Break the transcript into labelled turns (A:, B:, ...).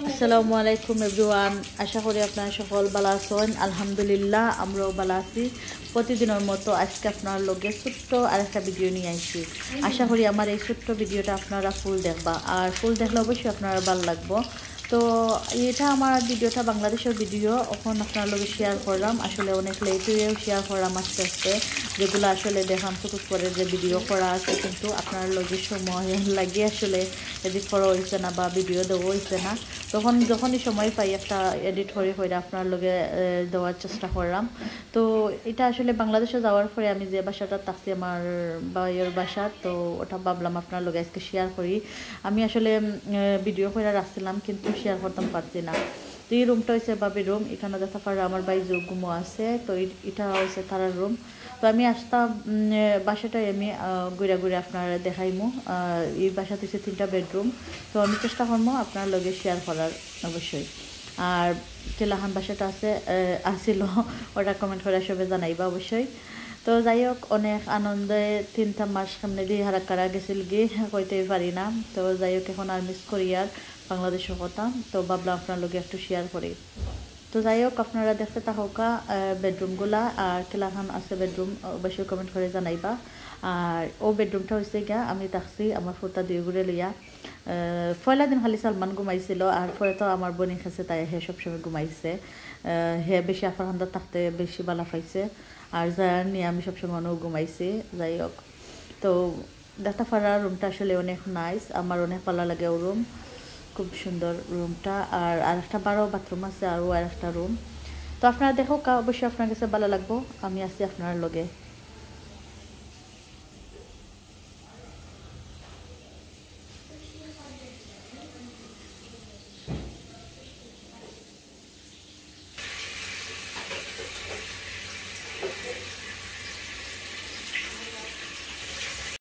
A: আসসালামু আলাইকুম এভরিওয়ান আশা করি আপনারা সকল ভালো আছেন আলহামদুলিল্লাহ আমরাও ভালো আছি প্রতিদিনের মতো আজকে আপনার লোকের ছোট্ট আর একটা ভিডিও নিয়ে আসি আশা করি আমার এই ছোট্ট ভিডিওটা আপনারা ফুল দেখবা আর ফুল দেখলে অবশ্যই আপনারা ভালো লাগবো তো এটা আমার ভিডিওটা বাংলাদেশের ভিডিও এখন আপনার লোক শেয়ার করলাম আসলে অনেক লেটেও শেয়ার করলাম আস্তে আস্তে যেগুলো আসলে দেখান ফটো করে যে ভিডিও করা আছে কিন্তু আপনার লগে সময় লাগে আসলে এডিট করা হয়েছে না বা ভিডিও দেওয়া হয়েছে না তখন যখনই সময় পাই একটা এডিট হয়ে হয়ে আপনার লগে দেওয়ার চেষ্টা করলাম তো এটা আসলে বাংলাদেশে যাওয়ার পরে আমি যে বাসাটা থাকছি আমার বাইয়ের বাসা তো ওটা ভাবলাম আপনার লগে আজকে শেয়ার করি আমি আসলে ভিডিও করে রাখছিলাম কিন্তু শেয়ার করতাম পারছি না তো এই রুমটা হচ্ছে বাবির রুম এখানে দেখা পারে আমার ভাই যোগুমো আছে তো এটা হচ্ছে তারার রুম তো আমি আসতাম বাসাটাই আমি ঘুরে ঘুরে আপনারা দেখাইমু এই বাসাতে হচ্ছে তিনটা বেডরুম তো আমি চেষ্টা করবো আপনার লগে শেয়ার করার অবশ্যই আর যে লাহান বাসাটা আছে আসিল ওটা কমেন্ট করে সবাই জানাইবা অবশ্যই তো যাই হোক অনেক আনন্দে তিনটা মাস সামনে দিয়ে হারা কারা গেছিল গি কইতে পারি না তো যাই হোক এখন আর মিস করি আর বাংলাদেশের কথা তো ভাবলাম আপনার লোকে একটু শেয়ার করি তো যাই হোক আপনারা দেখতে থাকা বেডরুমগুলা আর কেলাখান আছে বেডরুম অবশ্যই কমেন্ট করে জানাইবা আর ও বেডরুমটা হয়েছে গিয়া আমি থাকছি আমার ফোরটা দুই ঘুরে লইয়া পয়লা দিন খালি সালমান ঘুমাইছিল আর পরে তো আমার বোনিক আছে তাই হে সবসময় ঘুমাইছে হে বেশি আফার হান্দার থাকতে বেশি বালা পাইছে আর যার নিয়ে আমি সবসময় অনেক ঘুমাইছি যাই হোক তো ডাক্তারপাড়ার রুমটা আসলে অনেক নাইস আমার অনেক ভালো লাগে ও রুম খুব সুন্দর রুমটা আর আর একটা বারো বাথরুম আছে আরও আর একটা রুম তো আপনারা দেখো অবশ্যই আপনার কাছে ভালো লাগবো আমি আছি আপনার লগে